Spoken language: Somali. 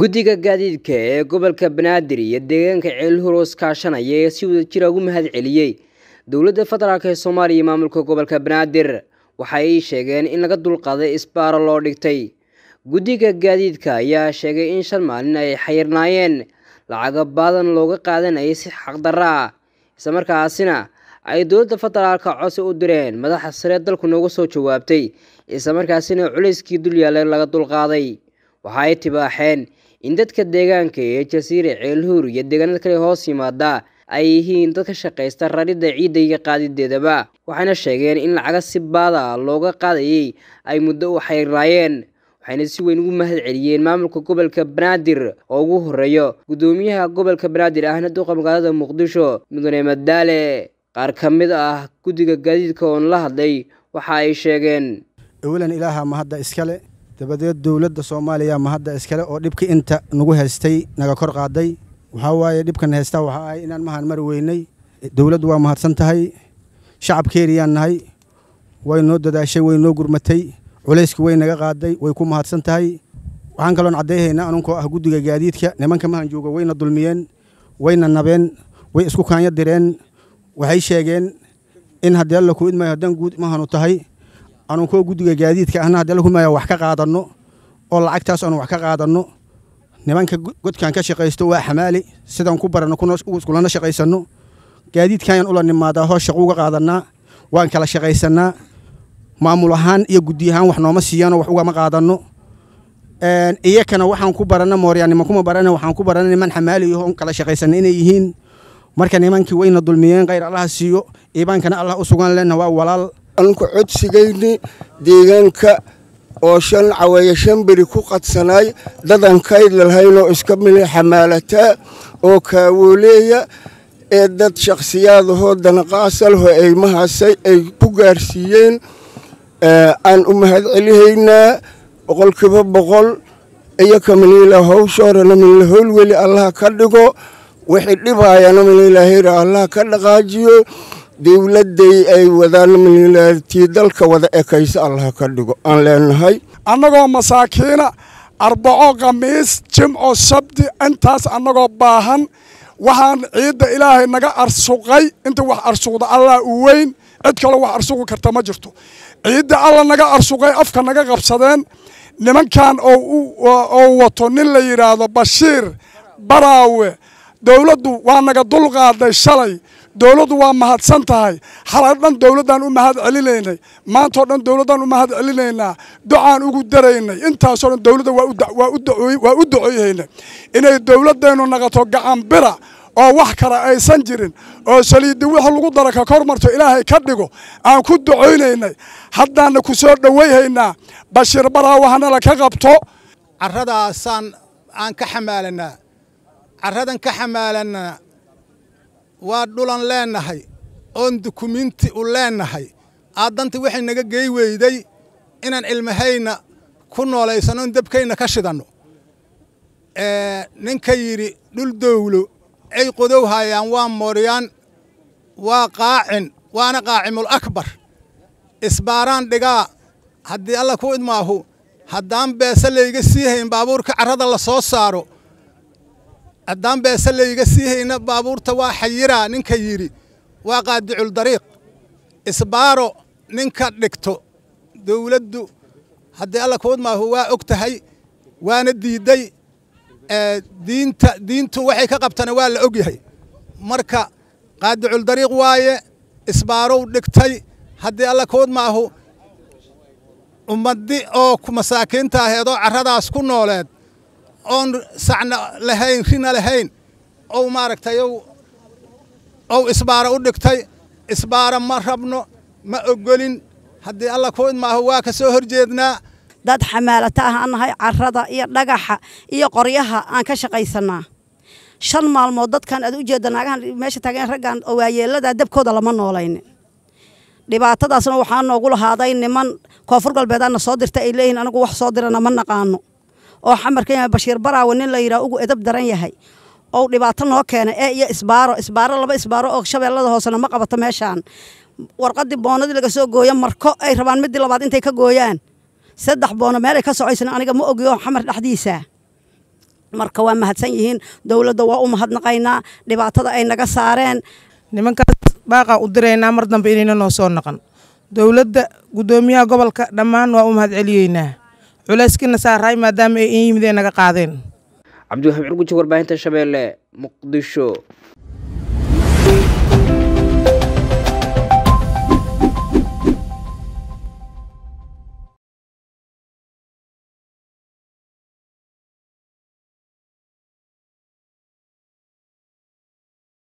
guddiga gaadiidka ee gobolka banaadir iyo deegaanka ceelhuroos kaashanaya ee si wadajira ugu mahad celiyey dowladda federaalk ee soomaaliya iyo maamulka gobolka banaadir waxa ay sheegeen in laga dulqaaday isbaaro loo dhigtay guddiga gaadiidka ayaa sheegay in shan maalin ay xayirnaayeen lacaga baadan looga qaadanayay si xaqdarra ah islamarkaasina ay dowladda federaalka codsi u direen madaxa sare dalku noogu soo jawaabtay islamarkaasina culayskii dulyaaleen laga dulqaaday waxa ay tibaaxeen in dadka deegaanka ee jasiire ceelhuur iyo deegaanada kale hoos yimaada ay yihiin dad ka shaqaysta raridda ciidda iyo qaadideedaba waxayna sheegeen in lacaga si baada ah looga qaadayay ay muddo u xayirnaayeen waxayna si weyn ugu mahad celiyeen maamulka gobolka banaadir oo ugu horreeyo guddoomiyaha gobolka banaadir ahna duqa magaalada muqdisho mudane madaale qaar ka mid ah guddiga gaadiidka oon la hadlay waxa ay sheegeen awalan ilaaha ma hadda iskale dabadeed dowladda soomaaliya ma hadda iskale oo dhibka inta nagu haystay naga kor qaaday waxaa waaye dhibkan haystaa waxa ahay inaan mahaan mari weynay dowladdu waa mahadsan tahay shacabkeeriyaan nahay way noo dadaashay way noo gurmatay culayski way naga qaaday way ku mahadsan tahay waxaan kaloon caddeyhaynaa anunkoo ah guddiga gaadiidka nimanka mahan jooga wayna dulmiyeen wayna nabeen way isku kaanyo direen waxay sheegeen in haddii alla ku haddaan guud mahanu tahay anuun kuwa guddiga gaadiidka ahna haddii alla ku wax ka qaadanno oo lacagtaas aanu wax ka qaadanno nimanka godkaan ka shaqaysto waa xamaali sidaan ku baranno kulana shaqaysanno gaadiidkaayaan ula nimaadaa hoos shaqo uga qaadannaa waan kala shaqaysannaa maamul ahaan iyo guddi ahaan wax nooma siiyaanoo wax ugama qaadanno iyakana waxaan ku baranna mooryaanimankuma barana waxaan ku baranna niman xamaaliyaho on kala shaqaysana inay yihiin marka nimankii wayna dulmiyeen kayr allaha siiyo iibaankana allah u sugan lena waa walaal anku codsigayni deegaanka oo shan caweeye shan beri ku qadsanaay dadan kayd lalahaynoo iska mili xamaalataa oo kaawooleeya ee dad shaqsiyaadahoo danaqaasalho aymahaasay ay ku gaarsiiyeen aan u mahadcelihaynaa boqolkiiba boqol iyo kamaniila howshoorana minla howlweli allaha ka dhigo wixii dhibaayana minilaaha allah ka dhaqaajiyo dowladay ay wadaan minilaatii dalka wada ekaysa allah ka dhigo aan leenahay annagoo masaakiina arbaco khamiis jimco sabdi intaas annagoo baahan waxaan ciidda ilaahay naga arsuqay inta wax arsuqda allah u weyn cid kale wax arsuqi karta ma jirto ciidda alla naga arsuqay afka naga qabsadeen nimankan oo wato nin la yidhaahdo bashiir baraawe dowladdu waa naga dulqaaday shalay dowladdu waa mahadsan tahay xalay dhan dowladdaan u mahad celinaynay maantoo dhan dowladdaan u mahad celinaynaa ducaan ugu daraynay intaasoo dhan dowladda waa u duceeyeynay inay dowladdeennu naqato gacan bira oo wax kale aysan jirin oo saliiddi wixii lagu dara ka kor marto ilaahay ka dhigo aan ku ducaynaynay haddaanna ku soo dhowayhaynaa bashir baraa waxnala ka qabto carradaasaan aan ka xamaalanaa carradan ka xamaalannana waa dhulan leenahay oon dukuminti u leenahay aadanti waxay naga gey weyday inaan ilmahayna ku noolaysanno oon debkayna ka shidanno ninka yidhi dhul dowlo ay qodow hayaan waa mooryaan waa qaacin waana qaacimul akbar isbaaraan dhigaa haddii alla ku idmaahu haddaan beesa layga sii hayn baabuurka carrada la soo saaro haddaan beese layga sii hayna baabuurta waa xayiraa ninka yidhi waa qaadicul dariiq isbaaro ninka dhigto dawladdu haddii alla kuud maahu waa og tahay waana diidday diinta diintu waxay ka qabtana waa la og yahay marka qaadicul dariiq waaye isbaarow dhigtay haddii alla kuud maahu ummaddi oo masaakiinta aheed oo carradaas ku nooleed oon sacna lahayn rina lahayn ou maaragtay ou isbaara u dhigtay isbaara ma rabno ma ogolin haddii alla ku idmaaho waa ka soo horjeednaa dad xamaalata ah annahay carrada iyo dhagaxa iyo qoryaha aan ka shaqaysanaa shan maalmood dadkan aad u jeedda naagahan meesha taageen raggan oo waayeellada dabkooda lama noolaynin dhibaatadaasna waxaa noogu lahaaday niman koonfur galbeed soo dirta ay leeyihin anagu wax soo dirana ma naqaano oo xamarka bashiir baraawo nin la yidhaha ugu edab daran yahay oo dhibaato noo keena ee iyo isbaaro isbaaro laba isbaaro oo shabeellada hoosena ma qabato meeshaan warqadii boonadii laga soo gooya marko ay rabaan midii labaad intay ka gooyaan saddex boono meelay ka socoysana aniga ma ogiyo xamar dhexdiisa marka waa mahadsan yihiin dowladda waa u mahadnaqaynaa dhibaatada ay naga saareen nimankaas baaqaa u diraynaa mar dambe inayna noo soo naqan dowladda guddoomiyaha gobolka dhammaan waa u mahad celiyeynaa culayskina saaraay maadaama ay in yimid ee naga qaadeen cabdiwaxi micurguji warbaahinta shabeelle muqdisho